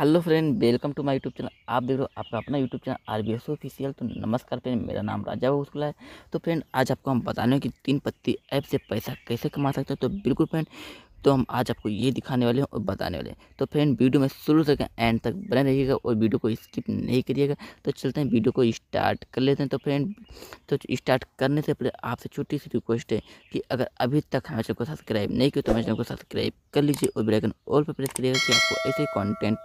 hello friend welcome to my YouTube channel आप देख रहे हो आपका अपना YouTube channel R B S official तो नमस्कार फ्रेंड मेरा नाम राजा बाबूसकुला है तो फ्रेंड आज आपको हम बताने कि तीन पत्ती ऐप से पैसा कैसे कमा सकते हैं तो बिल्कुल फ्रेंड तो हम आज आपको ये दिखाने वाले हैं और बताने वाले हैं तो फ्रेंड वीडियो में शुरू से एंड तक बने रहिएगा और वीडियो को स्किप नहीं करिएगा तो चलते हैं वीडियो को स्टार्ट कर लेते हैं तो फ्रेंड तो स्टार्ट करने से पहले आपसे छोटी सी रिक्वेस्ट है कि अगर अभी तक हमारे चैनल को सब्सक्राइब नहीं किया तो हमारे चैनल को सब्सक्राइब कर लीजिए और बेलाइकन और पर प्रेस करिएगा कि आपको ऐसे कॉन्टेंट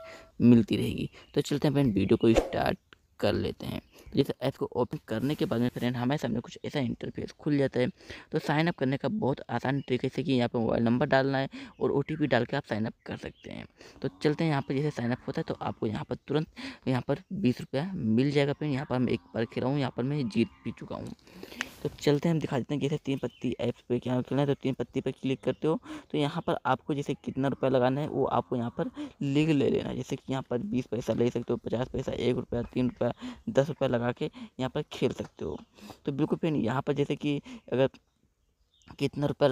मिलती रहेगी तो चलते हैं फ्रेंड वीडियो को स्टार्ट कर लेते हैं जिस ऐप को ओपन करने के बाद में फ्रेंड हमारे सामने कुछ ऐसा इंटरफेस खुल जाता है तो साइन अप करने का बहुत आसान तरीके से कि यहाँ पर मोबाइल नंबर डालना है और ओ टी डाल के आप साइन अप कर सकते हैं तो चलते हैं यहाँ पर जैसे साइनअप होता है तो आपको यहाँ पर तुरंत यहाँ पर बीस रुपया मिल जाएगा फिर यहाँ पर मैं एक बार खेला हूँ यहाँ पर मैं जीत भी चुका हूँ तो चलते हैं हम दिखा देते हैं जैसे तीन पत्ती ऐप पे क्या खेलना है तो तीन पत्ती पे क्लिक करते हो तो यहाँ पर आपको जैसे कितना रुपया लगाना है वो आपको यहाँ पर लिख ले लेना है जैसे कि यहाँ पर बीस पैसा ले सकते हो पचास पैसा एक रुपया तीन रुपया दस रुपया लगा के यहाँ पर खेल सकते हो तो बिल्कुल फिर यहाँ पर जैसे कि अगर कितना रुपया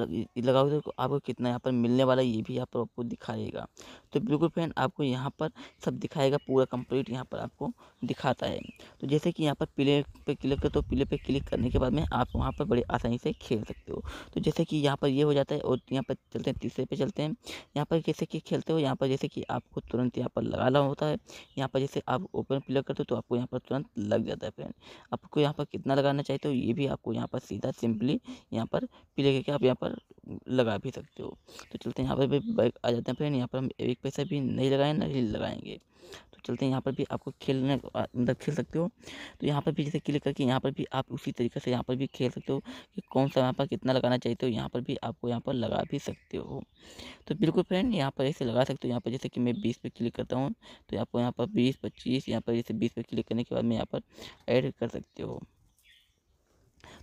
लगाओगे तो आपको कितना यहाँ पर मिलने वाला ये भी यहाँ पर आपको दिखाएगा तो बिल्कुल फ्रेंड आपको यहाँ पर सब दिखाएगा पूरा कंप्लीट यहाँ पर आपको दिखाता है तो जैसे कि यहाँ पर प्ले पे क्लिक करते हो प्ले पे क्लिक करने के बाद में आप वहाँ पर बड़ी आसानी से खेल सकते हो तो जैसे कि यहाँ पर ये हो जाता है और यहाँ पर चलते हैं तीसरे पे चलते हैं यहाँ पर जैसे कि खेलते हो यहाँ पर जैसे कि आपको तुरंत यहाँ पर लगाना होता है यहाँ पर जैसे आप ओपन क्लिक करते हो तो आपको यहाँ पर तुरंत लग जाता है फ्रेंड आपको यहाँ पर कितना लगाना चाहते हो ये भी आपको यहाँ पर सीधा सिंपली यहाँ पर की जगह के आप यहाँ पर लगा भी सकते हो तो चलते हैं यहाँ पर भी बाइक आ जाते हैं फ्रेंड यहाँ पर हम एक पैसा भी नहीं लगाए ना ही लगाएंगे तो चलते हैं यहाँ पर भी आपको खेलने मतलब खेल सकते हो तो यहाँ पर भी जैसे क्लिक करके यहाँ पर भी आप उसी तरीके से यहाँ पर भी खेल सकते हो कि कौन सा यहाँ पर कितना लगाना चाहते हो यहाँ पर भी आपको यहाँ पर लगा भी सकते हो तो बिल्कुल फ्रेंड यहाँ पर ऐसे लगा सकते हो यहाँ पर जैसे कि मैं बीस पर क्लिक करता हूँ तो आपको यहाँ पर बीस पच्चीस यहाँ पर जैसे बीस पर क्लिक करने के बाद मैं यहाँ पर ऐड कर सकते हो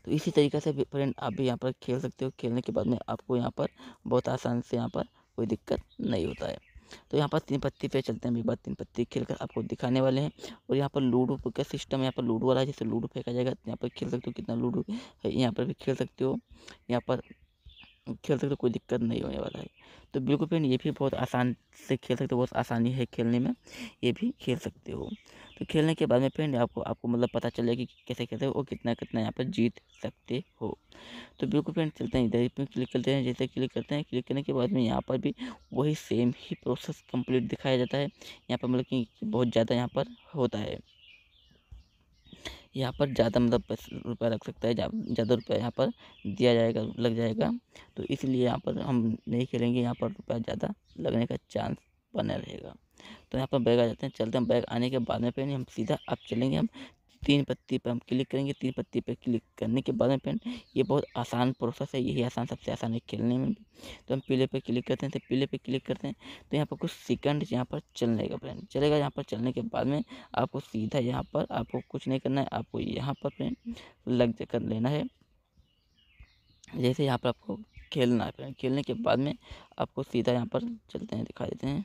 तो इसी तरीके से फ्रेंड आप भी यहाँ पर खेल सकते हो खेलने के बाद में आपको यहाँ पर बहुत आसान से यहाँ पर कोई दिक्कत नहीं होता है तो यहाँ पर तीन पत्ती पे चलते हैं एक बार तीन पत्ती खेल कर आपको दिखाने वाले हैं और यहाँ पर लूडो का सिस्टम यहाँ पर लूडो वाला है जैसे लूडो फेंका जाएगा तो यहाँ पर खेल सकते हो कितना लूडो है यहाँ पर भी खेल सकते हो यहाँ पर खेल सकते कोई दिक्कत नहीं होने वाला है तो बिल्कुल फ्रेंड ये भी बहुत आसान से खेल सकते हो बहुत आसानी है खेलने में ये भी खेल सकते हो तो खेलने के बाद में फ्रेंड आपको आपको मतलब पता चले कि कैसे खेलते हो और कितना कितना यहाँ पर जीत सकते हो तो बिल्कुल फ्रेंड चलते हैं इधर पर क्लिक करते हैं जैसे क्लिक करते हैं क्लिक करने के बाद में यहाँ पर भी वही सेम ही प्रोसेस कम्प्लीट दिखाया जाता है यहाँ पर मतलब कि बहुत ज़्यादा यहाँ पर होता है यहाँ पर ज़्यादा मतलब रुपया लग सकता है ज़्यादा रुपया यहाँ पर दिया जाएगा लग जाएगा तो इसलिए यहाँ पर हम नहीं खेलेंगे यहाँ पर रुपया ज़्यादा लगने का चांस बना रहेगा तो यहाँ पर बैग आ जाते हैं चलते हैं बैग आने के बाद में फिर हम सीधा अब चलेंगे हम तीन पत्ती पर हम क्लिक करेंगे तीन पत्ती पर क्लिक करने के बाद में फ्रेंड ये बहुत आसान प्रोसेस है यही आसान सबसे आसान है खेलने में भी तो हम पीले पर क्लिक करते हैं तो पीले पर क्लिक करते हैं तो यहाँ पर कुछ सेकंड यहाँ पर चलने का पेन चलेगा यहाँ पर चलने के बाद में आपको सीधा यहाँ पर आपको कुछ नहीं करना है आपको यहाँ पर पेन लग कर लेना है जैसे यहाँ पर आपको खेलना है खेलने के बाद में आपको सीधा यहाँ पर चलते हैं दिखा देते हैं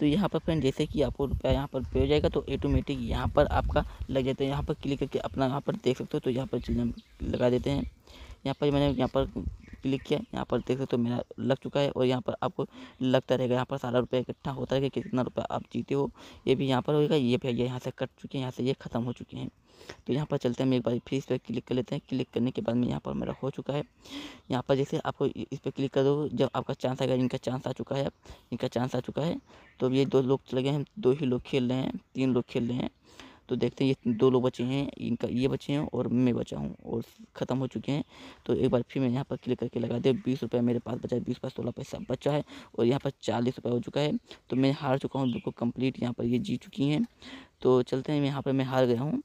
तो यहाँ पर फ्रेंड जैसे कि आपको रुपया यहाँ पर पे हो जाएगा तो ऑटोमेटिक यहाँ पर आपका लग जाता है यहाँ पर क्लिक करके अपना यहाँ पर देख सकते हो तो यहाँ पर लगा देते हैं यहाँ पर मैंने यहाँ पर क्लिक किया यहाँ पर देख सकते हो मेरा लग चुका है और यहाँ पर आपको लगता रहेगा यहाँ पर सारा रुपया इकट्ठा होता रहेगा कितना रुपया आप जीते हो ये भी यहाँ पर होगा ये भी यहाँ से कट चुके हैं यहाँ से ये ख़त्म हो चुके हैं तो यहाँ पर चलते हैं हम एक बार फिर इस पर क्लिक कर लेते हैं क्लिक करने के बाद में यहाँ पर मेरा हो चुका है यहाँ पर जैसे आपको इस पर क्लिक कर दो जब आपका चांस आएगा इनका चांस आ चुका है इनका चांस आ चुका है तो ये दो लोग चले गए हैं दो ही लोग खेल रहे हैं तीन लोग खेल रहे हैं तो देखते हैं ये दो लोग बचे हैं इनका ये बचे हैं और मैं बचा हूँ और ख़त्म हो चुके हैं तो एक बार फिर मैं यहाँ पर क्लिक करके लगा दिया बीस रुपये मेरे पास बचा है बीस पास सोलह पैसा बचा है और यहाँ पर चालीस रुपये हो चुका है तो मैं हार चुका हूँ बिल्कुल कंप्लीट यहाँ पर ये जीत चुकी हैं तो चलते हैं यहाँ पर मैं हार गया हूँ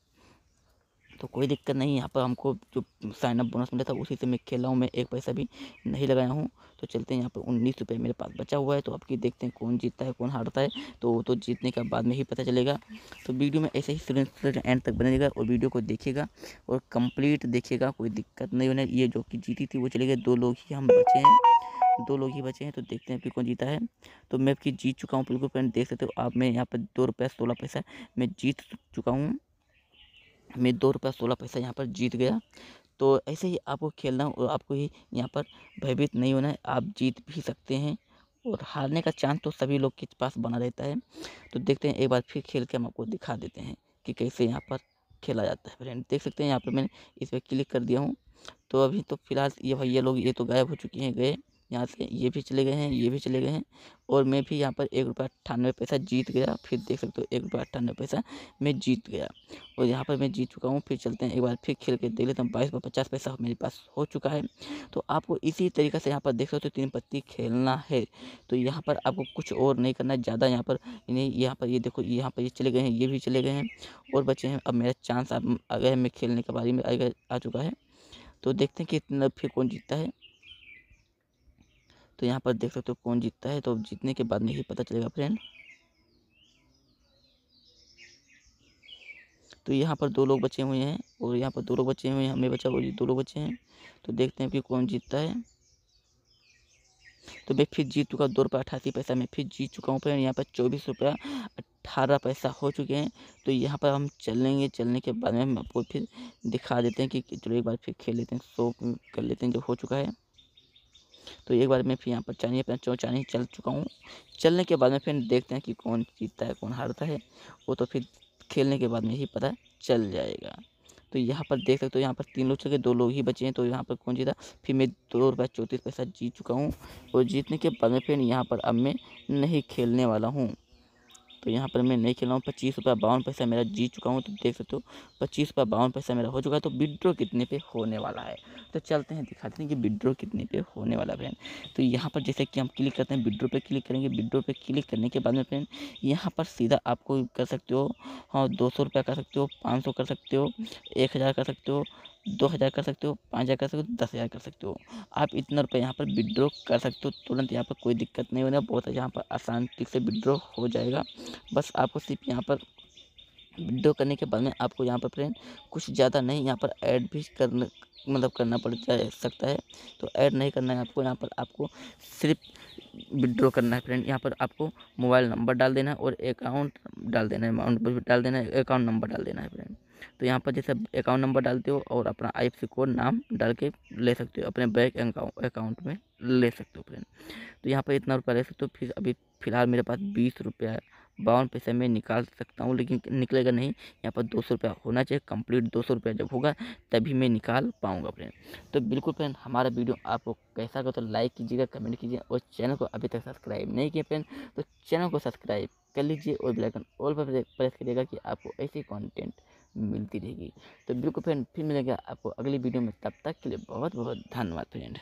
तो कोई दिक्कत नहीं यहाँ पर हमको जो साइनअप बोनस मिला था उसी से मैं खेला हूँ मैं एक पैसा भी नहीं लगाया हूँ तो चलते हैं यहाँ पर उन्नीस रुपये मेरे पास बचा हुआ है तो अब की देखते हैं कौन जीतता है कौन हारता है तो वो तो जीतने का बाद में ही पता चलेगा तो वीडियो में ऐसे ही एंड तक बनेगा और वीडियो को देखेगा और कंप्लीट देखेगा कोई दिक्कत नहीं होने ये जो कि जीती थी वो चले गए दो लोग ही हम बचे हैं दो लोग ही बचे हैं तो देखते हैं फिर कौन जीता है तो मैं आपकी जीत चुका हूँ बिल्कुल फ्रेंड देख सकते हो आप मैं यहाँ पर दो रुपये सोलह पैसा मैं जीत चुका हूँ में दो रुपया सोलह पैसा यहाँ पर जीत गया तो ऐसे ही आपको खेलना और आपको ही यहाँ पर भयभीत नहीं होना है आप जीत भी सकते हैं और हारने का चांस तो सभी लोग के पास बना रहता है तो देखते हैं एक बार फिर खेल के हम आपको दिखा देते हैं कि कैसे यहाँ पर खेला जाता है फ्रेंड देख सकते हैं यहाँ पर मैंने इस पर क्लिक कर दिया हूँ तो अभी तो फिलहाल ये भैया लोग ये तो गायब हो चुके हैं गए यहाँ से ये भी चले गए हैं ये भी चले गए हैं और मैं भी यहाँ पर एक रुपये अट्ठानवे पैसा जीत गया फिर देख सकते हो एक रुपये अट्ठानवे पैसा मैं जीत गया और यहाँ पर मैं जीत चुका हूँ फिर चलते हैं एक बार फिर खेल के देख लेते हैं बाईस पचास पैसा मेरे पास हो चुका है तो आपको इसी तरीके से यहाँ पर देख सकते हो तीन पत्ती खेलना है तो यहाँ पर आपको कुछ और नहीं करना ज़्यादा यहाँ पर नहीं यहाँ पर ये देखो यहाँ पर ये चले गए हैं ये भी चले गए हैं और बचे हैं अब मेरा चांस अब आ मैं खेलने के बारे में आ चुका है तो देखते हैं कि इतना फिर कौन जीतता है तो यहाँ पर देख सकते हो कौन जीतता है तो जीतने के बाद में ही पता चलेगा फ्रेंड तो यहाँ पर दो लोग बचे हुए हैं और यहाँ पर दो लोग बचे हुए हैं हमें बचा हुआ दो लोग बचे हैं तो देखते हैं कि कौन जीतता है तो मैं फिर जीत चुका दो रुपये अठासी पैसा मैं फिर जीत चुका हूँ फ्रेंड यहाँ पर चौबीस रुपया अट्ठारह पैसा हो चुके हैं तो यहाँ पर हम चलेंगे चलने के बाद में हम आपको फिर दिखा देते हैं कि चलो एक बार फिर खेल लेते हैं शो कर लेते हैं जो हो चुका है तो एक बार मैं फिर यहाँ पर चाइनी अपना चो चाइनी चल चुका हूँ चलने के बाद में फिर देखते हैं कि कौन जीतता है कौन हारता है वो तो फिर खेलने के बाद में ही पता चल जाएगा तो यहाँ पर देख सकते हो यहाँ पर तीन लोग चले दो लोग ही बचे हैं तो यहाँ पर कौन जीता फिर मैं दो रुपये चौंतीस पैसा जीत चुका हूँ और जीतने के बाद में फिर यहाँ पर अब मैं नहीं खेलने वाला हूँ तो यहाँ पर मैं नहीं खेला हूँ पच्चीस रुपया बावन पैसा मेरा जीत चुका हूँ तो देख सकते हो पच्चीस रुपया बावन पैसा मेरा हो चुका है तो विड्रो कितने पे होने वाला है तो चलते हैं दिखाते हैं कि विड्रो कितने पे होने वाला फ्रेंड तो यहाँ पर जैसे कि हम क्लिक करते हैं विड्रो पे क्लिक करेंगे विड्रो पे क्लिक करने के बाद में फ्रेंड यहाँ पर सीधा आपको कर सकते हो हाँ दो सौ रुपया कर सकते हो पाँच सौ कर सकते हो एक हज़ार कर सकते हो दो हज़ार कर सकते हो पाँच हज़ार कर सकते हो दस हज़ार कर सकते हो आप इतना रुपये यहाँ पर विड्रॉ कर सकते हो तुरंत यहाँ पर कोई दिक्कत नहीं होने बहुत यहाँ पर आसान से विड्रॉ हो जाएगा बस आपको सिर्फ यहाँ पर विड्रॉ करने के बाद में आपको यहाँ पर फ्रेंड कुछ ज़्यादा नहीं यहाँ पर ऐड भी करना मतलब करना पड़ जा सकता है तो ऐड नहीं करना है आपको यहाँ पर आपको सिर्फ विड्रॉ करना है फ्रेंड यहाँ पर आपको मोबाइल नंबर डाल देना है और अकाउंट डाल देना है अमाउंट डाल देना है अकाउंट नंबर डाल देना है फ्रेंड तो यहाँ पर जैसे अकाउंट नंबर डालते हो और अपना आई कोड नाम डाल के ले सकते हो अपने बैंक अकाउंट में ले सकते हो फ्रेंड तो यहाँ पर इतना रुपया ले सकते हो फिर अभी फ़िलहाल मेरे पास बीस रुपया बावन पैसे में निकाल सकता हूँ लेकिन निकलेगा नहीं यहाँ पर दो सौ रुपया होना चाहिए कंप्लीट दो सौ रुपया जब होगा तभी मैं निकाल पाऊँगा फ्रेंड तो बिल्कुल फ्रेंड हमारा वीडियो आपको कैसा लगा तो लाइक कीजिएगा कमेंट कीजिए और चैनल को अभी तक सब्सक्राइब नहीं किया फ्रेंड तो चैनल को सब्सक्राइब कर लीजिए और बेलाइकन ऑल पर प्रेस करिएगा कि आपको ऐसे कॉन्टेंट मिलती रहेगी तो बिल्कुल फ्रेंड फिर मिलेगा आपको अगली वीडियो में तब तक के लिए बहुत बहुत धन्यवाद फ्रेंड